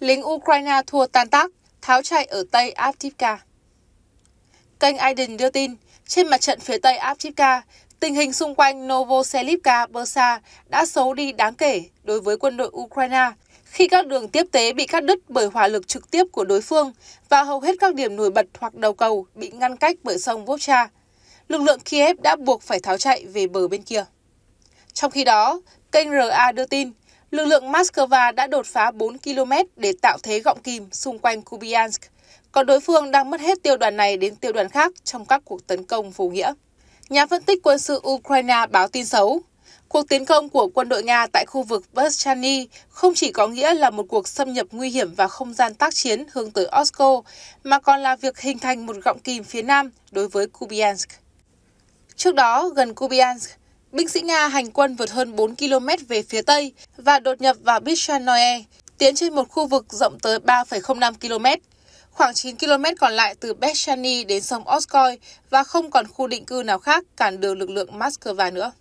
lính Ukraine thua tan tác, tháo chạy ở Tây Avdiivka. Kênh Aiden đưa tin, trên mặt trận phía Tây Avdiivka, tình hình xung quanh Novoselivka Bursa đã xấu đi đáng kể đối với quân đội Ukraine khi các đường tiếp tế bị cắt đứt bởi hỏa lực trực tiếp của đối phương và hầu hết các điểm nổi bật hoặc đầu cầu bị ngăn cách bởi sông Vovcha. Lực lượng Kiev đã buộc phải tháo chạy về bờ bên kia. Trong khi đó, kênh RA đưa tin, lực lượng Moscow đã đột phá 4 km để tạo thế gọng kìm xung quanh Kubiansk, còn đối phương đang mất hết tiêu đoàn này đến tiêu đoàn khác trong các cuộc tấn công vô nghĩa. Nhà phân tích quân sự Ukraine báo tin xấu. Cuộc tiến công của quân đội Nga tại khu vực Berchany không chỉ có nghĩa là một cuộc xâm nhập nguy hiểm vào không gian tác chiến hướng tới Osko, mà còn là việc hình thành một gọng kìm phía nam đối với Kubiansk. Trước đó, gần Kubiansk. Binh sĩ Nga hành quân vượt hơn 4 km về phía Tây và đột nhập vào Bishanoi, tiến trên một khu vực rộng tới 3,05 km. Khoảng 9 km còn lại từ Beshani đến sông Oskoy và không còn khu định cư nào khác cản đường lực lượng Moscow nữa.